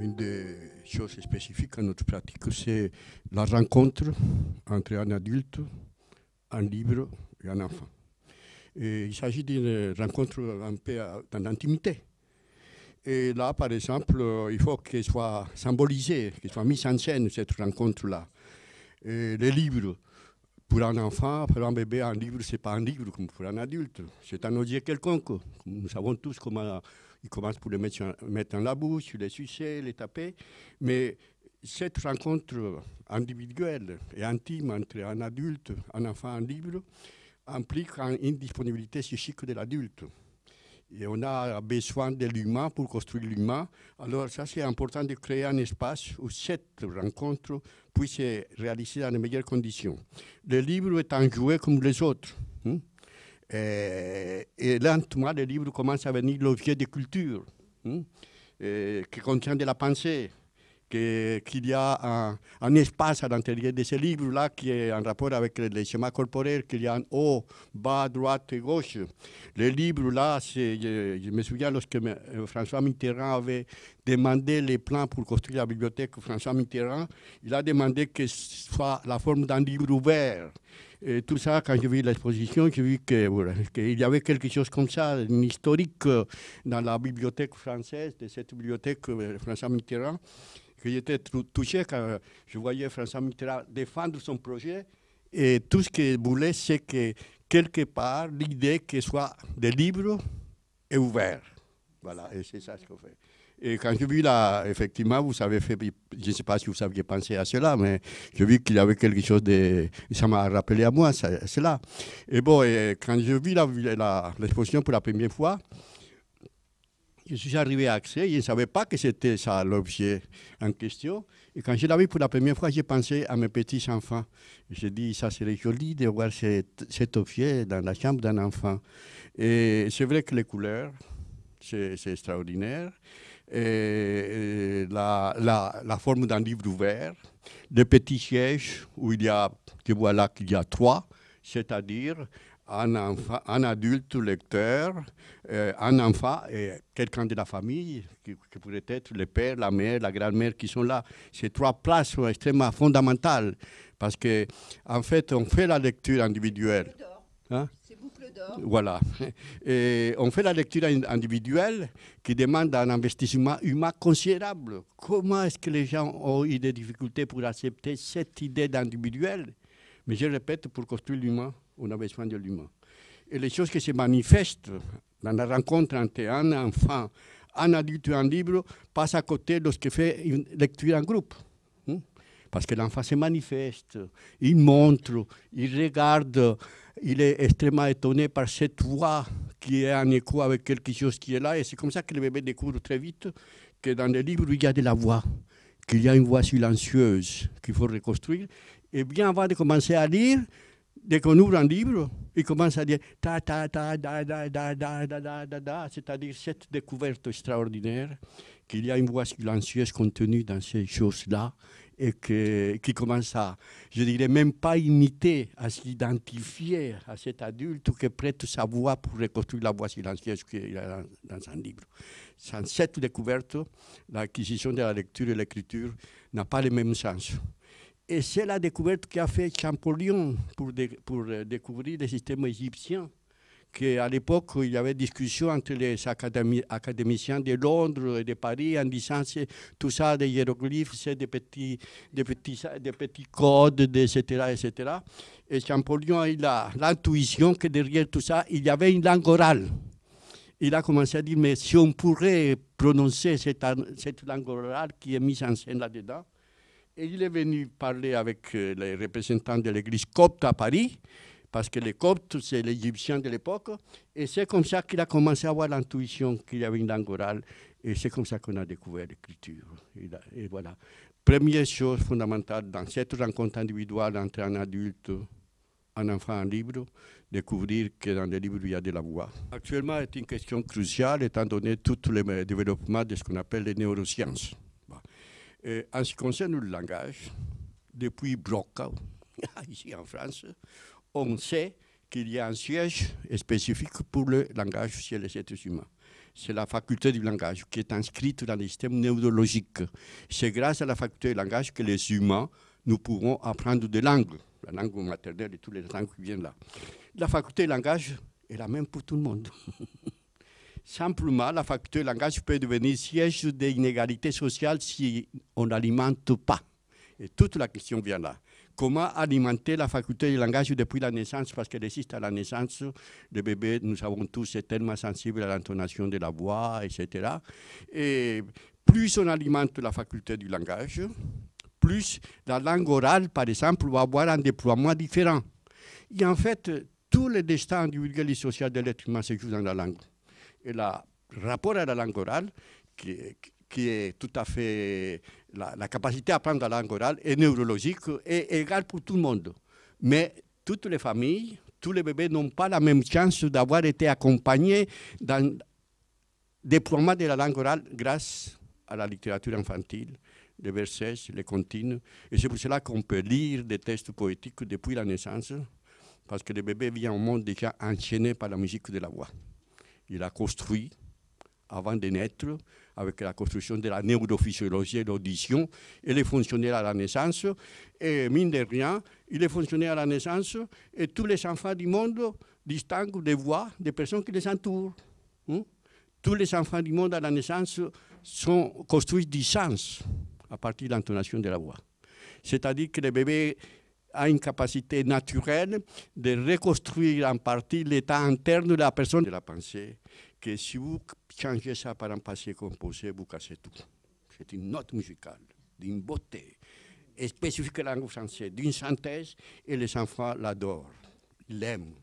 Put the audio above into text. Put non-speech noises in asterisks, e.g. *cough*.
une des choses spécifiques à notre pratique, c'est la rencontre entre un adulte, un libre et un enfant. il s'agit d'une rencontre un peu dans l'intimité. Et là, par exemple, euh, il faut qu'elle soit symbolisée, qu'elle soit mise en scène, cette rencontre-là. Les livres, pour un enfant, pour un bébé, un livre, ce n'est pas un livre comme pour un adulte. C'est un objet quelconque. Nous savons tous comment il commence pour les mettre, mettre dans la bouche, les sucer, les taper. Mais cette rencontre individuelle et intime entre un adulte, un enfant, un libre, implique une disponibilité psychique de l'adulte. Et on a besoin de l'humain pour construire l'humain. Alors ça, c'est important de créer un espace où cette rencontre puisse se réaliser dans les meilleures conditions. Le livre est un jouet comme les autres. Hein. Euh, et, lentement, le livre commence à venir l'objet de culture, hein, euh, qui contient de la pensée, qu'il y a un, espace à l'intérieur de ce livre-là qui est en rapport avec les schémas corporels, qu'il y a un haut, bas, droite et gauche. Le livre-là, je, je me souviens lorsque euh, François Mitterrand avait demandé les plans pour construire la bibliothèque François Mitterrand, il a demandé que ce soit la forme d'un livre ouvert. tout ça, quand j'ai vu l'exposition, j'ai vu qu'il voilà, y avait quelque chose comme ça, une historique euh, dans la bibliothèque française, de cette bibliothèque euh, François Mitterrand que j'étais touché quand je voyais François Mitterrand défendre son projet. Et tout ce qu'il voulait, c'est que quelque part, l'idée que soit des livres est ouvert. Voilà, et c'est ça ce qu'on fait. Et quand je vis là, effectivement, vous avez fait, je ne sais pas si vous aviez pensé à cela, mais je vis qu'il y avait quelque chose de. Ça m'a rappelé à moi c'est cela. Et bon, et quand j'ai vu l'exposition pour la première fois, je suis arrivé à accès, je ne savais pas que c'était ça l'objet en question. Et quand je l'ai vu pour la première fois, j'ai pensé à mes petits-enfants. J'ai dit, ça serait joli de voir cet, objet dans la chambre d'un enfant. Et c'est vrai que les couleurs, c'est extraordinaire. Et la, forme d'un livre ouvert, des petits sièges où il y a, qu'il y a trois, c'est-à-dire un, enfant, un adulte lecteur, euh, un enfant et quelqu'un de la famille, qui, pourrait être le père, la mère, la grand-mère qui sont là. Ces trois places sont extrêmement fondamentales parce qu'en en fait, on fait la lecture individuelle. Hein? d'or. Voilà. Et on fait la lecture individuelle qui demande un investissement humain considérable. Comment est-ce que les gens ont eu des difficultés pour accepter cette idée d'individuel Mais je répète, pour construire l'humain on a besoin de l'humain. Et les choses qui se manifestent dans la rencontre entre un enfant, un adulte et un livre passent à côté de ce que fait une lecture en groupe. Hein. Parce que l'enfant se manifeste, il montre, il regarde, il est extrêmement étonné par cette voix qui est en écho avec quelque chose qui est là. Et c'est comme ça que le bébé découvre très vite que dans les livres, il y a de la voix, qu'il y a une voix silencieuse qu'il faut reconstruire. Et eh bien avant de commencer à lire, dès qu'on ouvre un livre, il commence à dire ta ta ta da da da da da da da c'est-à-dire cette découverte extraordinaire qu'il y a une voix silencieuse contenue dans ces choses-là et que, qui commence à, je dirais, même pas imiter, à s'identifier à cet adulte qui prête sa voix pour reconstruire la voix silencieuse qu'il a dans, un livre. Sans cette découverte, l'acquisition de la lecture et l'écriture n'a pas le même sens. Et c'est la découverte qu'a fait Champollion pour, pour euh, découvrir le système égyptien. À l'époque, il y avait discussion entre les académiciens de Londres et de Paris en disant que tout ça, des hiéroglyphes, c'est des petits, des, petits, des petits codes, etc., etc. Et Champollion a a l'intuition que derrière tout ça, il y avait une langue orale il a commencé à dire, mais si on pourrait prononcer cette langue orale qui est mise en scène là-dedans, et il est venu parler avec euh, les représentants de l'église copte à Paris, parce que les coptes, c'est l'égyptien de l'époque, et c'est comme ça qu'il a commencé à avoir l'intuition qu'il y avait une langue et c'est comme ça qu'on a découvert l'écriture. Et, voilà. Première chose fondamentale dans cette rencontre individuelle entre un adulte, un enfant, un livre, découvrir que dans les livres, il y a de la voix. Actuellement, c'est une question cruciale, étant donné tout les développements de ce qu'on appelle les neurosciences. Euh, en ce qui concerne le langage, depuis Broca, *laughs* ici en France, on sait qu'il y a un siège spécifique pour le langage chez les êtres humains. C'est la faculté du langage qui est inscrite dans les systèmes neurologique. C'est grâce à la faculté du langage que les humains, nous pourrons apprendre des langues, la langue maternelle et toutes les langues qui viennent là. La faculté du langage est la même pour tout le monde. *laughs* Simplement, la faculté du langage peut devenir siège des inégalités sociales si on n'alimente pas. Et toute la question vient là. Comment alimenter la faculté du langage depuis la naissance Parce qu'elle existe à la naissance. Le bébé, nous savons tous, été tellement sensible à l'intonation de la voix, etc. Et plus on alimente la faculté du langage, plus la langue orale, par exemple, va avoir un déploiement différent. Et en fait, tous les destins du vulgaire social de l'être humain se jouent dans la langue et le rapport à la langue orale, qui, est tout à fait. La, capacité à apprendre la langue orale est neurologique et égale pour tout le monde. Mais toutes les familles, tous les bébés n'ont pas la même chance d'avoir été accompagnés dans le déploiement de la langue orale grâce à la littérature infantile, les versets, les comptines. Et c'est pour cela qu'on peut lire des textes poétiques depuis la naissance, parce que le bébé vient au monde déjà enchaîné par la musique de la voix. Il a construit, avant de naître, avec la construction de la neurophysiologie et l'audition, et les fonctionnel à la naissance. Et mine de rien, il est fonctionnaire à la naissance, et tous les enfants du monde distinguent des voix des personnes qui les entourent. Hein? Tous les enfants du monde à la naissance sont construits du sens à partir de l'intonation de la voix. C'est-à-dire que les bébés a une capacité naturelle de reconstruire en partie l'état interne de la personne, de la pensée, que si vous changez ça par un passé composé, vous cassez tout. C'est une note musicale, d'une beauté, spécifique à la langue française, d'une synthèse, et les enfants l'adorent, l'aiment.